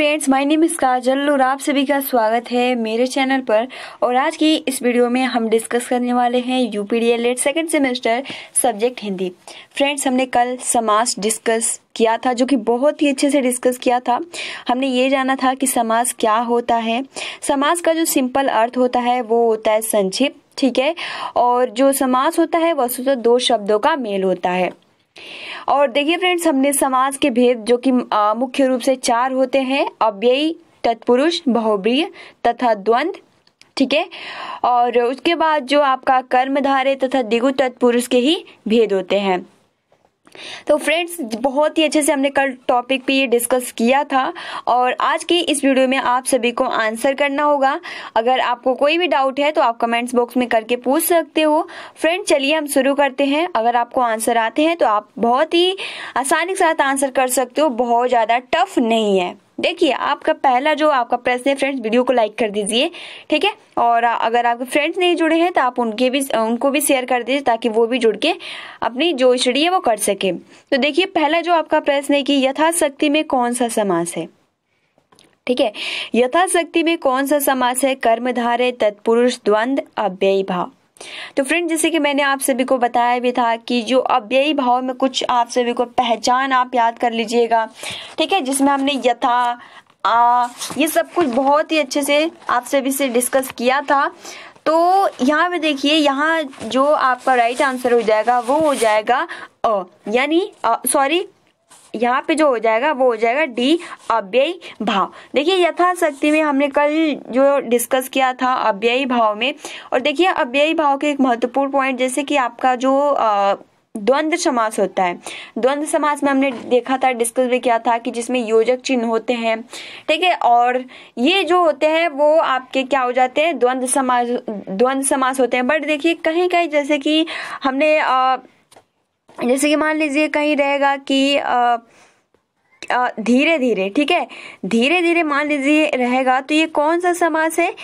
friends my name is Kajal और आप सभी का स्वागत है मेरे चैनल पर और आज की इस वीडियो में हम डिस्कस करने वाले हैं U P D El Ed second semester subject Hindi friends हमने कल समास डिस्कस किया था जो कि बहुत ही अच्छे से डिस्कस किया था हमने ये जाना था कि समास क्या होता है समास का जो सिंपल अर्थ होता है वो होता है संक्षिप्त ठीक है और जो समास होता है वस्तुतः दो शब्दों का मेल होता है और देखिए फ्रेंड्स हमने समाज के भेद जो कि मुख्य रूप से चार होते हैं अव्ययी तत्पुरुष बहुब्रीय तथा द्वंद ठीक है और उसके बाद जो आपका कर्मधारे तथा दिगु तत्पुरुष के ही भेद होते हैं तो फ्रेंड्स बहुत ही अच्छे से हमने कल टॉपिक पे ये डिस्कस किया था और आज की इस वीडियो में आप सभी को आंसर करना होगा अगर आपको कोई भी डाउट है तो आप कमेंट्स बॉक्स में करके पूछ सकते हो फ्रेंड चलिए हम शुरू करते हैं अगर आपको आंसर आते हैं तो आप बहुत ही आसानी के साथ आंसर कर सकते हो बहुत ज़्यादा टफ नहीं है देखिए आपका पहला जो आपका प्रश्न है फ्रेंड्स वीडियो को लाइक कर दीजिए ठीक है और अगर आपके फ्रेंड्स नहीं जुड़े हैं तो आप उनके भी उनको भी शेयर कर दीजिए ताकि वो भी जुड़ के अपनी जो स्टडी है वो कर सके तो देखिए पहला जो आपका प्रश्न है कि यथाशक्ति में कौन सा समास है ठीक है यथाशक्ति में कौन सा समास है कर्मधारे तत्पुरुष द्वंद अव्यय भाव तो फ्रेंड जैसे कि मैंने आप सभी को बताया भी था कि जो अव्ययी भाव में कुछ आप सभी को पहचान आप याद कर लीजिएगा ठीक है जिसमें हमने यथा आ ये सब कुछ बहुत ही अच्छे से आप सभी से डिस्कस किया था तो यहाँ पे देखिए यहाँ जो आपका राइट आंसर हो जाएगा वो हो जाएगा अ यानी सॉरी यहाँ पे जो हो जाएगा वो हो जाएगा डी अव्ययी भाव देखिए यथाशक्ति में हमने कल जो डिस्कस किया था अव्ययी भाव में और देखिए अव्ययी भाव के एक महत्वपूर्ण पॉइंट जैसे कि आपका जो आ, द्वंद्व समास होता है द्वंद्व समास में हमने देखा था डिस्कस भी किया था कि जिसमें योजक चिन्ह होते हैं ठीक है और ये जो होते हैं वो आपके क्या हो जाते हैं द्वंद्व समास द्वंद्व समास होते हैं बट देखिए कहीं कहीं जैसे कि हमने आ, जैसे कि मान लीजिए कहीं रहेगा कि धीरे धीरे ठीक है धीरे धीरे मान लीजिए रहेगा तो ये कौन सा समास है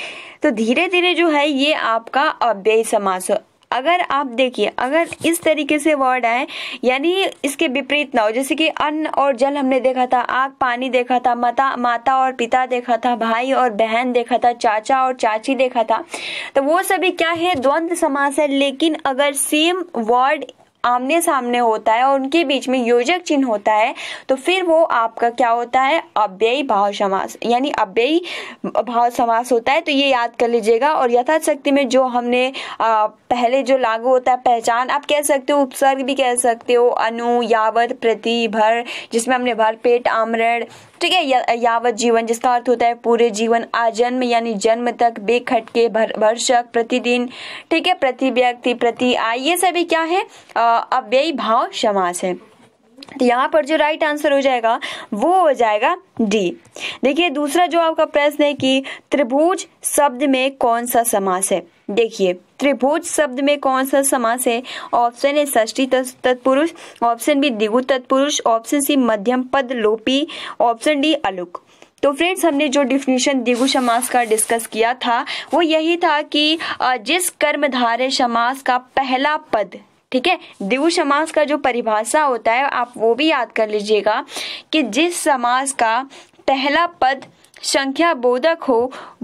तो धीरे धीरे जो है ये आपका अव्यय समास हो अगर आप देखिए अगर इस तरीके से वर्ड आए यानी इसके विपरीत ना हो जैसे कि अन्न और जल हमने देखा था आग पानी देखा था माता माता और पिता देखा था भाई और बहन देखा था चाचा और चाची देखा था तो वो सभी क्या है द्वंद्व समास है लेकिन अगर सेम वर्ड आमने सामने होता है और उनके बीच में योजक चिन्ह होता है तो फिर वो आपका क्या होता है अव्ययी भाव समास यानी अव्ययी भाव समास होता है तो ये याद कर लीजिएगा और यथाशक्ति में जो हमने आ, पहले जो लागू होता है पहचान आप कह सकते हो उपसर्ग भी कह सकते हो अनु यावत भर जिसमें हमने भर पेट आमरण ठीक है या, यावत जीवन जिसका अर्थ होता है पूरे जीवन आजन्म यानी जन्म तक बेखटके भर भरसक प्रतिदिन ठीक है प्रति व्यक्ति प्रति आय ये सभी क्या है अव्ययी भाव समास है तो यहाँ पर जो राइट आंसर हो जाएगा वो हो जाएगा डी देखिए दूसरा जो आपका प्रश्न है कि त्रिभुज शब्द में कौन सा समास है देखिए त्रिभुज शब्द में कौन सा समास है ऑप्शन ए षष्टी तत्पुरुष ऑप्शन बी दिगु तत्पुरुष ऑप्शन सी मध्यम पद लोपी ऑप्शन डी अलुक तो फ्रेंड्स हमने जो डिफिनेशन दिगु समास का डिस्कस किया था वो यही था कि जिस कर्मधारय समास का पहला पद ठीक है दिव समास का जो परिभाषा होता है आप वो भी याद कर लीजिएगा कि जिस समास का पहला पद संख्या बोधक हो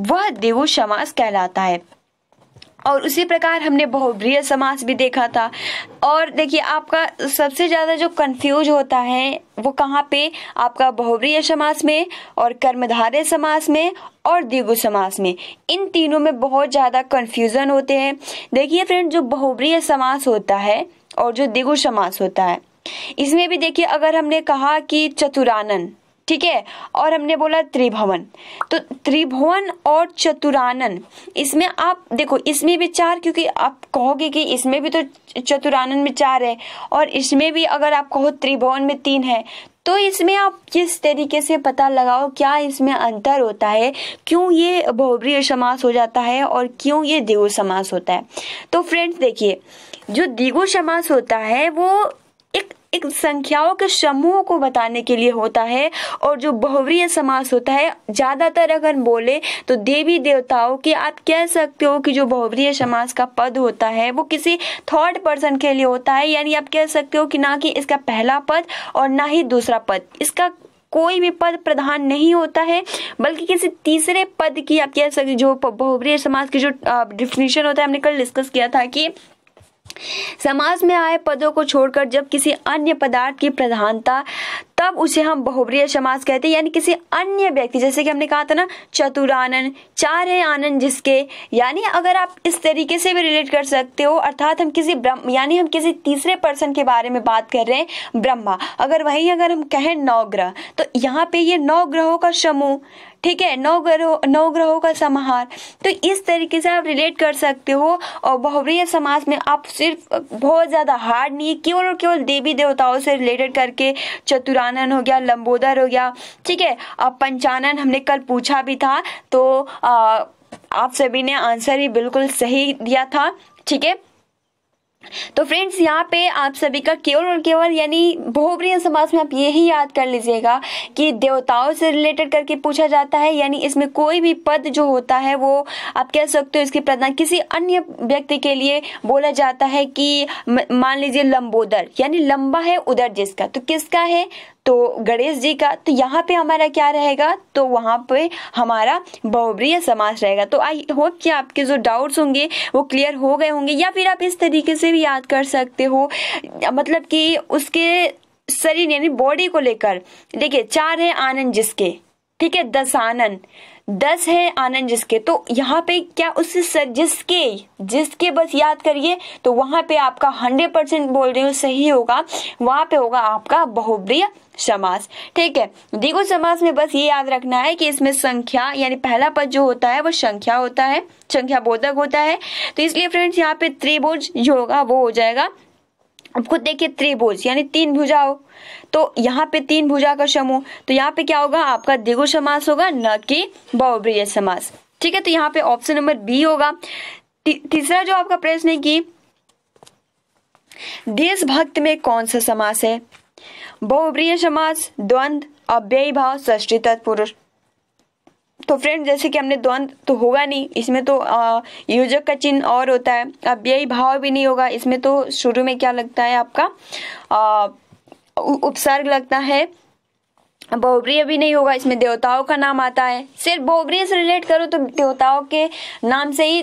वह दिवु समास कहलाता है और उसी प्रकार हमने बहुव्रीय समास भी देखा था और देखिए आपका सबसे ज़्यादा जो कंफ्यूज होता है वो कहाँ पे आपका बहुव्रीय समास में और कर्मधारय समास में और द्विगु समास में इन तीनों में बहुत ज़्यादा कन्फ्यूज़न होते हैं देखिए फ्रेंड जो बहुव्रीय समास होता है और जो द्विगु समास होता है इसमें भी देखिए अगर हमने कहा कि चतुरानन ठीक है और हमने बोला त्रिभवन तो त्रिभुवन और चतुरानन इसमें आप देखो इसमें भी चार क्योंकि आप कहोगे कि इसमें भी तो चतुरानन में चार है और इसमें भी अगर आप कहो त्रिभुवन में तीन है तो इसमें आप किस तरीके से पता लगाओ क्या इसमें अंतर होता है क्यों ये बहुब्रीय समास हो जाता है और क्यों ये दिगो समास होता है तो फ्रेंड्स देखिए जो दिगु समास होता है वो एक संख्याओं के समूह को बताने के लिए होता है और जो बहुवरीय समास होता है ज़्यादातर अगर बोले तो देवी देवताओं की आप कह सकते हो कि जो बहुवरीय समास का पद होता है वो किसी थर्ड पर्सन के लिए होता है यानी आप कह सकते हो कि ना कि इसका पहला पद और ना ही दूसरा पद इसका कोई भी पद प्रधान नहीं होता है बल्कि किसी तीसरे पद की आप कह सकते जो बहुवरीय समाज की जो डिफिनेशन होता है हमने कल डिस्कस किया था कि समाज में आए पदों को छोड़कर जब किसी अन्य पदार्थ की प्रधानता तब उसे हम बहुप्रिय समास कहते हैं यानी किसी अन्य व्यक्ति जैसे कि हमने कहा था ना चतुरानन चार है आनंद जिसके यानी अगर आप इस तरीके से भी रिलेट कर सकते हो अर्थात हम किसी ब्रह्म यानी हम किसी तीसरे पर्सन के बारे में बात कर रहे हैं ब्रह्मा अगर वही अगर हम कहें नौ ग्रह तो यहाँ पे ये नौ ग्रहों का समूह ठीक है नौ ग्रहों नौ ग्रहों का समाहार तो इस तरीके से आप रिलेट कर सकते हो और बहुवरीय समास में आप सिर्फ बहुत ज़्यादा हार्ड नहीं केवल और केवल देवी देवताओं से रिलेटेड करके चतुरान पंचानन हो गया लंबोदर हो गया ठीक है अब पंचानन हमने कल पूछा भी था तो आ, आप सभी ने आंसर ही बिल्कुल सही दिया था ठीक है तो फ्रेंड्स यहाँ पे आप सभी का केवल और केवल यानी बहुप्रिय समाज में आप यही याद कर लीजिएगा कि देवताओं से रिलेटेड करके पूछा जाता है यानी इसमें कोई भी पद जो होता है वो आप कह सकते हो इसकी प्रधान किसी अन्य व्यक्ति के लिए बोला जाता है कि मान लीजिए लंबोदर यानी लंबा है उदर जिसका तो किसका है तो गणेश जी का तो यहाँ पे हमारा क्या रहेगा तो वहाँ पे हमारा बहुब्रीय समास रहेगा तो आई होप कि आपके जो डाउट्स होंगे वो क्लियर हो गए होंगे या फिर आप इस तरीके से भी याद कर सकते हो मतलब कि उसके शरीर यानी बॉडी को लेकर देखिए चार है आनंद जिसके ठीक है दस आनंद दस है आनंद जिसके तो यहाँ पे क्या उस सर जिसके जिसके बस याद करिए तो वहां पे आपका हंड्रेड परसेंट बोल रही हूँ सही होगा वहां पे होगा आपका बहुब्रिया समास ठीक है द्विगु समास में बस ये याद रखना है कि इसमें संख्या यानी पहला पद जो होता है वो संख्या होता है संख्या बोधक होता है तो इसलिए फ्रेंड्स यहाँ पे त्रिभुज जो होगा वो हो जाएगा अब खुद देखिए त्रिभुज यानी तीन हो तो यहाँ पे तीन भुजा का समूह तो यहाँ पे क्या होगा आपका द्विगु समास होगा न कि बहुब्रीय समास ठीक है तो यहाँ पे ऑप्शन नंबर बी होगा तीसरा जो आपका प्रश्न है कि देशभक्त में कौन सा समास है बहुप्रिय समास द्वंद अव्ययी भाव सृष्टि तत्पुरुष तो फ्रेंड जैसे कि हमने द्वंद तो होगा नहीं इसमें तो योजक का चिन्ह और होता है अब यही भाव भी नहीं होगा इसमें तो शुरू में क्या लगता है आपका आ, उपसर्ग लगता है बहुग्रीय भी नहीं होगा इसमें देवताओं का नाम आता है सिर्फ बहुग्रीय से रिलेट करो तो देवताओं के नाम से ही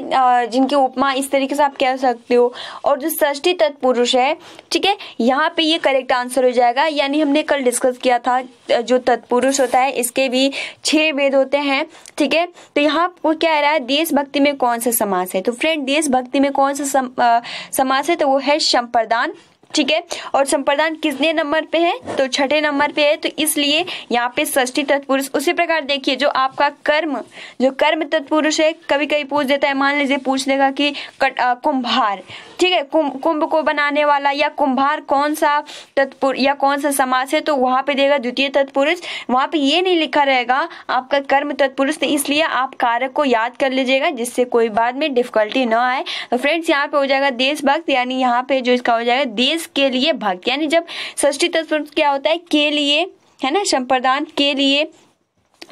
जिनकी उपमा इस तरीके से आप कह सकते हो और जो सृष्टि तत्पुरुष है ठीक है यहाँ पे ये करेक्ट आंसर हो जाएगा यानी हमने कल डिस्कस किया था जो तत्पुरुष होता है इसके भी छह वेद होते हैं ठीक है तो यहाँ वो क्या आ रहा है देशभक्ति में कौन सा समास है तो फ्रेंड देशभक्ति में कौन सा समास है तो वो है संप्रदान ठीक है और संप्रदान कितने नंबर पे है तो छठे नंबर पे है तो इसलिए यहाँ पे षष्ठी तत्पुरुष उसी प्रकार देखिए जो आपका कर्म जो कर्म तत्पुरुष है कभी कभी पूछ देता है मान लीजिए पूछ देगा कि कुंभार ठीक है कुं, कुंभ को बनाने वाला या कुंभार कौन सा तत्पुरुष या कौन सा समाज है तो वहां पे देगा द्वितीय तत्पुरुष वहां पे ये नहीं लिखा रहेगा आपका कर्म तत्पुरुष तो इसलिए आप कारक को याद कर लीजिएगा जिससे कोई बाद में डिफिकल्टी ना आए तो फ्रेंड्स यहाँ पे हो जाएगा देशभक्त यानी यहाँ पे जो इसका हो जाएगा देश किस के लिए भक्त यानी जब षष्ठी तत्व क्या होता है के लिए है ना संप्रदान के लिए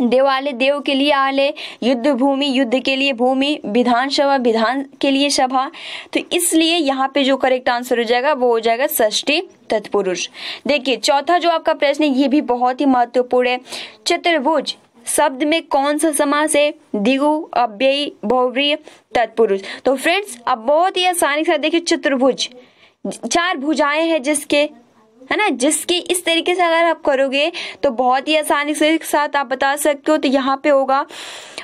देवालय देव के लिए आलय युद्ध भूमि युद्ध के लिए भूमि विधानसभा विधान के लिए सभा तो इसलिए यहाँ पे जो करेक्ट आंसर हो जाएगा वो हो जाएगा षष्टी तत्पुरुष देखिए चौथा जो आपका प्रश्न है ये भी बहुत ही महत्वपूर्ण है चतुर्भुज शब्द में कौन सा समास है दिगु अव्ययी बहुव्रीय तत्पुरुष तो फ्रेंड्स अब बहुत ही आसानी से देखिए चतुर्भुज चार भुजाएं हैं जिसके है ना जिसकी इस तरीके से अगर आप करोगे तो बहुत ही आसानी से साथ आप बता सकते हो तो यहाँ पे होगा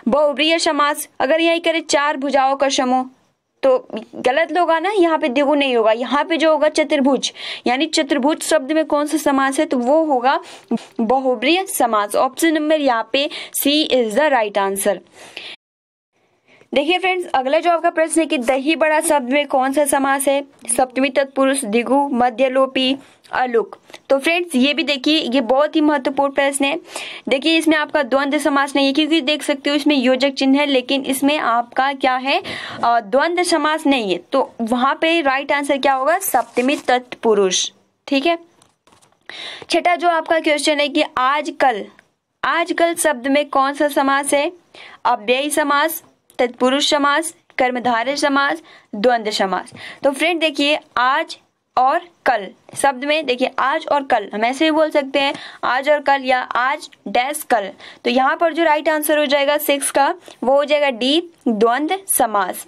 बहुब्रिय समास अगर यही करे चार भुजाओं का समूह तो गलत लोग ना यहाँ पे दिगु नहीं होगा यहाँ पे जो होगा चतुर्भुज यानी चतुर्भुज शब्द में कौन सा समास है तो वो होगा बहुब्रिय समास ऑप्शन नंबर यहाँ पे C is the right answer देखिए फ्रेंड्स अगला जो आपका प्रश्न है कि दही बड़ा शब्द में कौन सा समास है सप्तमी तत्पुरुष दिगु मध्य लोपी अलुक तो फ्रेंड्स ये भी देखिए ये बहुत ही महत्वपूर्ण प्रश्न है देखिए इसमें आपका द्वंद्व समास नहीं है क्योंकि देख सकते हो इसमें योजक चिन्ह है लेकिन इसमें आपका क्या है द्वंद्व समास नहीं है तो वहां पे राइट आंसर क्या होगा सप्तमी तत्पुरुष ठीक है छठा जो आपका क्वेश्चन है कि आजकल आजकल शब्द में कौन सा समास है अव्ययी समास तत्पुरुष समास कर्मधारय समास द्वंद्व समास तो फ्रेंड देखिए आज और कल शब्द में देखिए आज और कल हम ऐसे भी बोल सकते हैं आज और कल या आज डैश कल तो यहाँ पर जो राइट आंसर हो जाएगा सिक्स का वो हो जाएगा डी द्वंद्व समास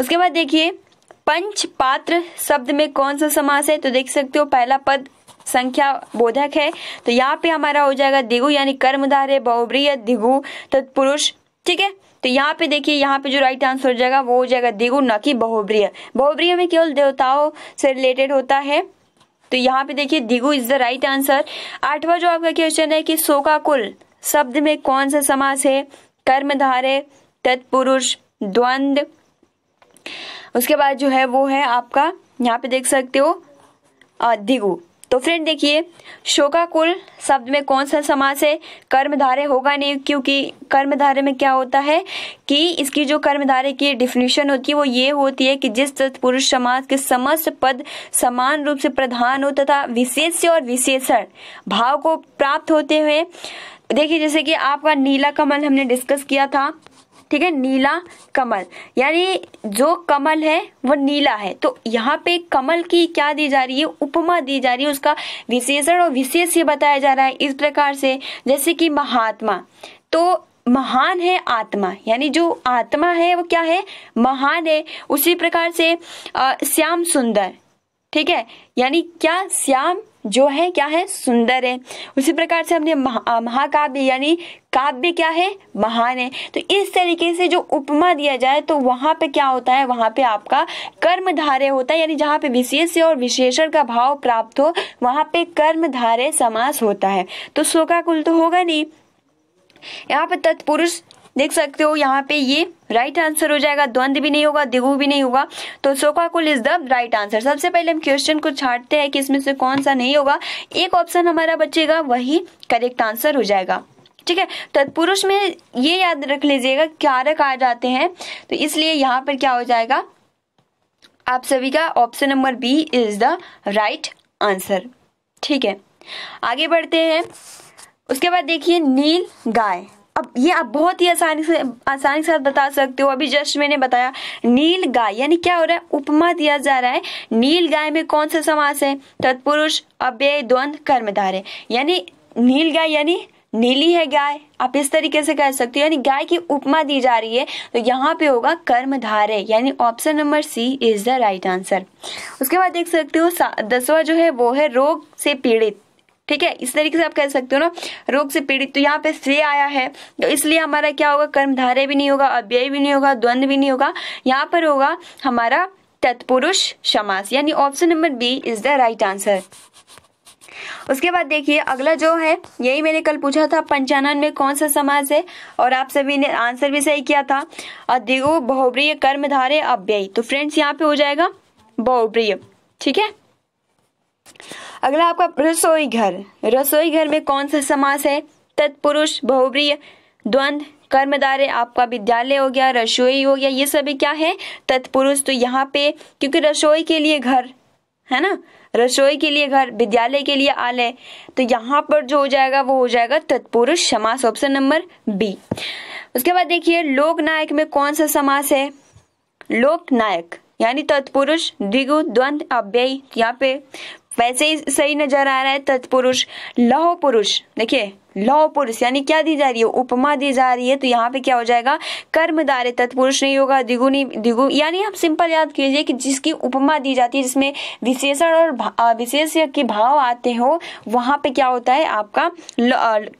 उसके बाद देखिए पंच पात्र शब्द में कौन सा समास है तो देख सकते हो पहला पद संख्या बोधक है तो यहाँ पे हमारा हो जाएगा दिगु यानी कर्मधारे बहुब्रीय दिगु तत्पुरुष ठीक है तो यहाँ पे देखिए यहाँ पे जो राइट आंसर हो जाएगा वो हो जाएगा दिगु न कि बहुब्रिय बहुब्रिय में केवल देवताओं से रिलेटेड होता है तो यहाँ पे देखिए दिगु इज द राइट आंसर आठवां जो आपका क्वेश्चन है कि कुल शब्द में कौन सा समास है कर्मधारे तत्पुरुष द्वंद उसके बाद जो है वो है आपका यहाँ पे देख सकते हो दिगु तो फ्रेंड देखिए शोका कुल शब्द में कौन सा समास है कर्मधारय होगा नहीं क्योंकि कर्मधारय में क्या होता है कि इसकी जो कर्मधारय की डिफिनेशन होती है वो ये होती है कि जिस तत्पुरुष समास के समस्त पद समान रूप से प्रधान हो तथा विशेष और विशेषण भाव को प्राप्त होते हुए देखिए जैसे कि आपका नीला कमल हमने डिस्कस किया था ठीक है नीला कमल यानी जो कमल है वो नीला है तो यहाँ पे कमल की क्या दी जा रही है उपमा दी जा रही है उसका विशेषण और ये बताया जा रहा है इस प्रकार से जैसे कि महात्मा तो महान है आत्मा यानी जो आत्मा है वो क्या है महान है उसी प्रकार से आ, श्याम सुंदर ठीक है यानी क्या श्याम जो है क्या है सुंदर है उसी प्रकार से हमने महा, महाकाव्य यानी काव्य क्या है महान है तो इस तरीके से जो उपमा दिया जाए तो वहां पे क्या होता है वहां पे आपका कर्म धारे होता है यानी जहाँ पे विशेष और विशेषण का भाव प्राप्त हो वहां पे कर्म धारे समास होता है तो शोकाकुल तो होगा नहीं यहाँ पे तत्पुरुष देख सकते हो यहाँ पे ये राइट आंसर हो जाएगा द्वंद्व भी नहीं होगा दिगु भी नहीं होगा तो शोकाकुल इज द राइट आंसर सबसे पहले हम क्वेश्चन को छाटते हैं कि इसमें से कौन सा नहीं होगा एक ऑप्शन हमारा बचेगा वही करेक्ट आंसर हो जाएगा ठीक है तत्पुरुष में ये याद रख लीजिएगा कारक आ जाते हैं तो इसलिए यहाँ पर क्या हो जाएगा आप सभी का option number B is the right answer ठीक है आगे बढ़ते हैं उसके बाद देखिए नील गाय अब ये आप बहुत ही आसानी से आसानी के साथ बता सकते हो अभी जस्ट मैंने बताया नील गाय यानी क्या हो रहा है उपमा दिया जा रहा है नील गाय में कौन सा समास है तत्पुरुष अव्यय द्वंद कर्मधार है यानी नील गाय यानी नीली है गाय आप इस तरीके से कह सकते हो यानी गाय की उपमा दी जा रही है तो यहाँ पे होगा कर्मधारे यानी option number C is the right answer उसके बाद देख सकते हो दसवा जो है वो है रोग से पीड़ित ठीक है इस तरीके से आप कह सकते हो ना रोग से पीड़ित तो यहाँ पे श्रेय आया है तो इसलिए हमारा क्या होगा कर्मधारय भी नहीं होगा अव्यय भी नहीं होगा द्वंद्व भी नहीं होगा यहाँ पर होगा हमारा तत्पुरुष समास यानी option number B is the right answer उसके बाद देखिए अगला जो है यही मैंने कल पूछा था पंचानन में कौन सा समाज है और आप सभी ने आंसर भी सही किया था अधिगो बहुप्रिय कर्मधारे अव्यय तो फ्रेंड्स यहाँ पे हो जाएगा बहुप्रिय ठीक है अगला आपका रसोई घर रसोई घर में कौन सा समास है तत्पुरुष बहुव्रीय द्वंद कर्मदारे आपका विद्यालय हो गया रसोई हो गया ये सभी क्या है तत्पुरुष तो यहाँ पे क्योंकि रसोई के लिए घर है ना रसोई के लिए घर विद्यालय के लिए आलय तो यहाँ पर जो हो जाएगा वो हो जाएगा तत्पुरुष समास ऑप्शन नंबर बी उसके बाद देखिए लोकनायक में कौन सा समास है लोकनायक यानी तत्पुरुष द्विगु द्वंद अव्यय यहाँ पे वैसे ही सही नजर आ रहा है तत्पुरुष लौह पुरुष देखिए लौह पुरुष यानी क्या दी जा रही है उपमा दी जा रही है तो यहाँ पे क्या हो जाएगा कर्मदारे तत्पुरुष नहीं होगा द्विगुणी द्विगु यानी आप सिंपल याद कीजिए कि जिसकी उपमा दी जाती है जिसमें विशेषण और विशेष के भाव आते हो वहां पे क्या होता है आपका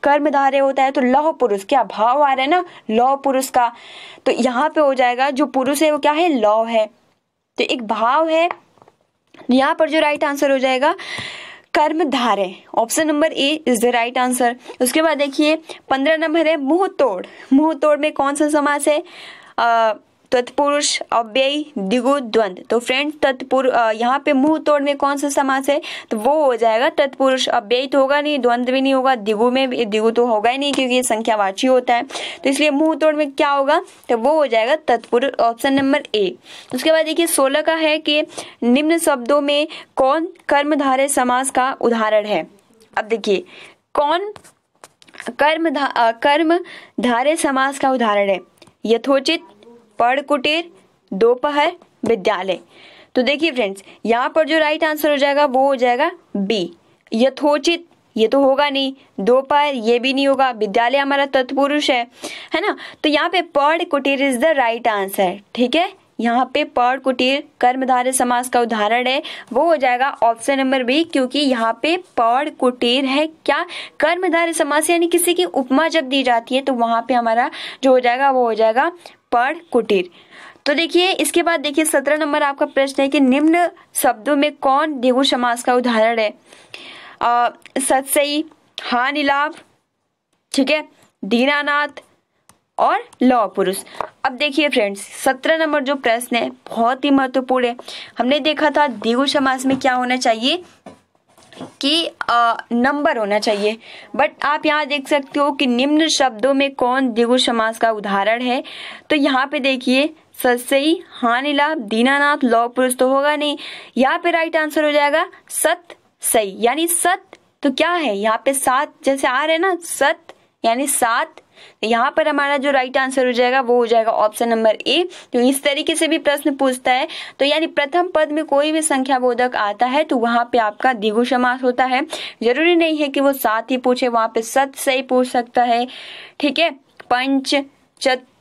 कर्मधारे होता है तो लौह पुरुष क्या भाव आ रहे हैं ना लौह पुरुष का तो यहाँ पे हो जाएगा जो पुरुष है वो क्या है लौह है तो एक भाव है यहाँ पर जो राइट आंसर हो जाएगा कर्म धारे option number A is the right answer उसके बाद देखिए पंद्रह नंबर है मुंह तोड़ मुंह तोड़ में कौन सा समास है आ, तत्पुरुष अव्यय द्विगु द्वंद तो फ्रेंड तत्पुर यहाँ पे मुंह तोड़ में कौन सा समास है तो वो हो जाएगा तत्पुरुष अव्यय तो होगा नहीं द्वंद भी नहीं होगा दिगु में दिगु तो होगा ही नहीं क्योंकि ये संख्यावाची होता है तो इसलिए मुंह तोड़ में क्या होगा तो वो हो जाएगा तत्पुरुष ऑप्शन नंबर ए उसके बाद देखिए सोलह का है कि निम्न शब्दों में कौन कर्मधारय समास का उदाहरण है अब देखिए कौन कर्म धा, कर्म धारे समास का उदाहरण है यथोचित पढ़ कुटीर दोपहर विद्यालय तो देखिए फ्रेंड्स यहाँ पर जो राइट आंसर हो जाएगा वो हो जाएगा बी यथोचित ये तो होगा नहीं दोपहर ये भी नहीं होगा विद्यालय हमारा तत्पुरुष है है ना तो यहाँ पे पढ़ कुटीर इज द राइट आंसर ठीक है यहाँ पे पढ़ कुटीर कर्मधारय समास का उदाहरण है वो हो जाएगा ऑप्शन नंबर बी क्योंकि यहाँ पे पढ़ कुटीर है क्या कर्मधारय समास यानी किसी की उपमा जब दी जाती है तो वहां पे हमारा जो हो जाएगा वो हो जाएगा पर कुटीर तो देखिए इसके बाद देखिए सत्रह नंबर आपका प्रश्न है कि निम्न शब्दों में कौन देहु समास का उदाहरण है सतसई हानि लाभ ठीक है दीनानाथ और लौ पुरुष अब देखिए फ्रेंड्स सत्रह नंबर जो प्रश्न है बहुत ही महत्वपूर्ण है हमने देखा था द्विगु समास में क्या होना चाहिए कि नंबर होना चाहिए बट आप यहाँ देख सकते हो कि निम्न शब्दों में कौन दिगु समास का उदाहरण है तो यहाँ पे देखिए ससई हानिला दीनानाथ लौ पुरुष तो होगा नहीं यहाँ पे राइट आंसर हो जाएगा सत सही यानी सत तो क्या है यहाँ पे सात जैसे आ रहे ना सत यानी सात तो यहाँ पर हमारा जो राइट आंसर हो जाएगा वो हो जाएगा ऑप्शन नंबर ए तो इस तरीके से भी प्रश्न पूछता है तो यानी प्रथम पद में कोई भी संख्या बोधक आता है तो वहां पे आपका दिगु समास होता है जरूरी नहीं है कि वो सात ही पूछे वहां पे सत से ही पूछ सकता है ठीक है पंच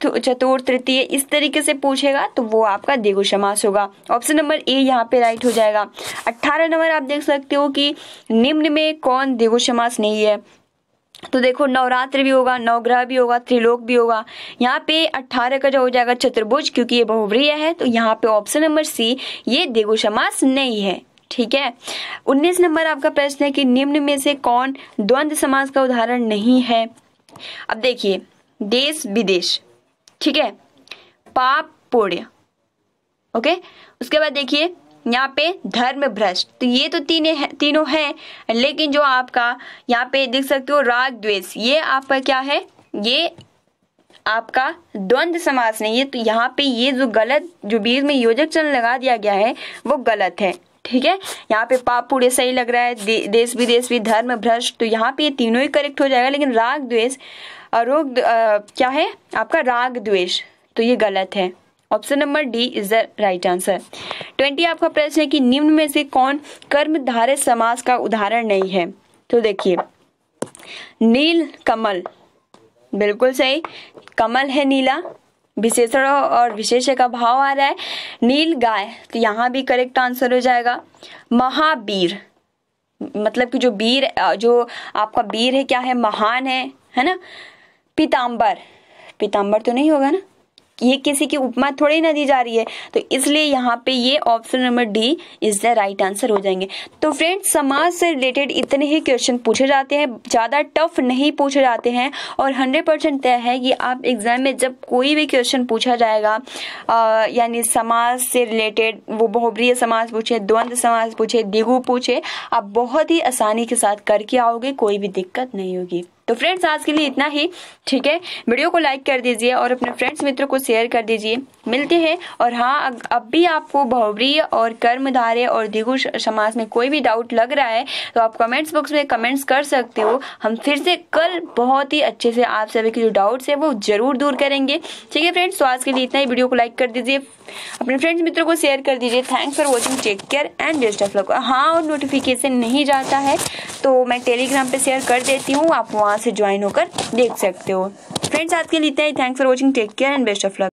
चतुर तृतीय इस तरीके से पूछेगा तो वो आपका दिगु समास होगा ऑप्शन नंबर ए यहाँ पे राइट हो जाएगा अट्ठारह नंबर आप देख सकते हो कि निम्न में कौन दिगु समास नहीं है तो देखो नवरात्र भी होगा नवग्रह भी होगा त्रिलोक भी होगा यहाँ पे अट्ठारह का जो हो जाएगा चतुर्भुज क्योंकि ये बहुव्रीय है तो यहाँ पे ऑप्शन नंबर सी ये देगु समास नहीं है ठीक है उन्नीस नंबर आपका प्रश्न है कि निम्न में से कौन द्वंद्व समास का उदाहरण नहीं है अब देखिए देश विदेश ठीक है पाप पुण्य ओके उसके बाद देखिए यहाँ पे धर्म भ्रष्ट तो ये तो तीन है, तीनों हैं लेकिन जो आपका यहाँ पे देख सकते हो राग द्वेष ये आपका क्या है ये आपका द्वंद्व समास नहीं है तो यहाँ पे ये जो गलत जो बीज में योजक चरण लगा दिया गया है वो गलत है ठीक है यहाँ पे पाप पूरे सही लग रहा है दे, देश विदेश भी धर्म भ्रष्ट तो यहाँ पे ये तीनों ही करेक्ट हो जाएगा लेकिन राग द्वेष रोग क्या है आपका राग द्वेष तो ये गलत है option number D is the right answer twenty आपका प्रश्न है कि निम्न में से कौन धारित समाज का उदाहरण नहीं है तो देखिए नील कमल बिल्कुल सही कमल है नीला विशेषण और विशेष का भाव आ रहा है नील गाय तो यहाँ भी करेक्ट आंसर हो जाएगा महावीर मतलब कि जो वीर जो आपका वीर है क्या है महान है है ना पीताम्बर पीताम्बर तो नहीं होगा ना ये किसी की उपमा थोड़ी ना दी जा रही है तो इसलिए यहाँ पे ये option number D is the right answer हो जाएंगे तो फ्रेंड्स समाज से रिलेटेड इतने ही क्वेश्चन पूछे जाते हैं ज़्यादा टफ नहीं पूछे जाते हैं और हंड्रेड परसेंट तय है कि आप एग्जाम में जब कोई भी क्वेश्चन पूछा जाएगा यानी समाज से रिलेटेड वो बहुब्रीय समाज पूछे द्वंद्व समाज पूछे दिगु पूछे आप बहुत ही आसानी के साथ करके आओगे कोई भी दिक्कत नहीं होगी तो फ्रेंड्स आज के लिए इतना ही ठीक है वीडियो को लाइक कर दीजिए और अपने फ्रेंड्स मित्रों को शेयर कर दीजिए मिलते हैं और हाँ अब भी आपको बहुवरीय और धारे और दिगु समाज में कोई भी डाउट लग रहा है तो आप कमेंट्स बॉक्स में कमेंट्स कर सकते हो हम फिर से कल बहुत ही अच्छे से आप सभी के जो डाउट्स है वो जरूर दूर करेंगे ठीक है फ्रेंड्स तो आज के लिए इतना ही वीडियो को लाइक कर दीजिए अपने फ्रेंड्स मित्रों को शेयर कर दीजिए thanks for watching take care and best of luck हाँ और नोटिफिकेशन नहीं जाता है तो मैं टेलीग्राम पर शेयर कर देती हूँ आप वहाँ वहाँ से ज्वाइन होकर देख सकते हो फ्रेंड्स आज के लिए इतना ही thanks for watching take care and best of luck